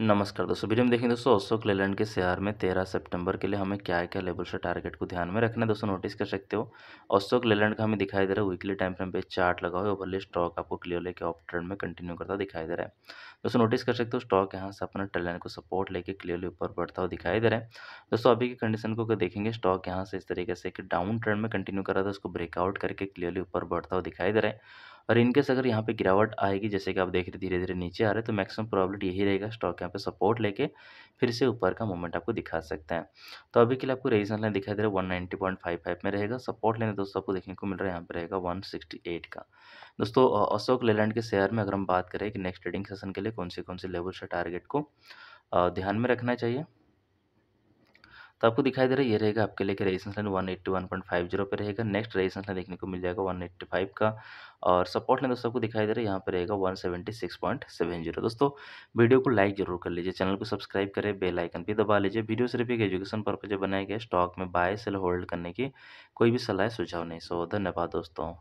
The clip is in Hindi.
नमस्कार दोस्तों वीडियो में देखें दोस्तों अशोक लेलैंड के शेयर में तेरह सितंबर के लिए हमें क्या क्या लेवल से टारगेट को ध्यान में रखना है दोस्तों नोटिस कर सकते हो अशोक लेलैंड का हमें दिखाई दे रहा है वीकली टाइम फ्रेम पे चार्ट लगा हुआ है ओवरली स्टॉक आपको क्लियर लेके ऑफ ट्रेंड में कंटिन्यू करता दिखाई दे रहा है दोस्तों नोटिस कर सकते हो स्टॉक यहाँ से अपना टेलैंड को सपोर्ट लेके क्लियरली ऊपर बढ़ता हुआ दिखाई दे रहा है दोस्तों अभी की कंडीशन को देखेंगे स्टॉक यहाँ से इस तरीके से एक डाउन ट्रेंड में कंटिन्यू कर रहा था उसको ब्रेकआउट करके क्लियरली ऊपर बढ़ता हुआ दिखाई दे रहा है और इनकेस अगर यहाँ पे गिरावट आएगी जैसे कि आप देख रहे धीरे धीरे नीचे आ रहे तो मैक्सिमम प्रॉब्लिटी यही रहेगा स्टॉक यहाँ पे सपोर्ट लेके फिर से ऊपर का मूवमेंट आपको दिखा सकते हैं तो अभी के लिए आपको रेजिस्टेंस लाइन दिखाई दे रहा है वन पॉइंट फाइव फाइव में रहेगा सपोर्ट लेने दोस्तों आपको देखने को मिल रहा है यहाँ पर रहेगा वन सिक्सटी एट का दोस्तों अशोक लेलैंड के शेयर में अगर हम बात करें कि नेक्स्ट ट्रेडिंग सेशन के लिए कौन से कौन से लेवल से टारगेट को ध्यान में रखना चाहिए तो आपको दिखाई दे रहा है ये रहेगा आपके लेके resistance line one eighty one point five zero पर रहेगा नेक्स्ट रेजिस्टेंस लाइन देखने को मिल जाएगा वन एट्टी फाइव का और सपोर्ट लाइन दोस्तों आपको दिखाई दे रहा है यहाँ पर रहेगा one seventy six point seven zero दोस्तों वीडियो को लाइक जरूर कर लीजिए चैनल को सब्सक्राइब करें बेल आइकन भी दबा लीजिए वीडियो सिर्फ एक एजुकेशन पर्पज बनाया गया स्टॉक में बाय सेल होल्ड करने की कोई भी सलाह सुझाव नहीं सो धन्यवाद दोस्तों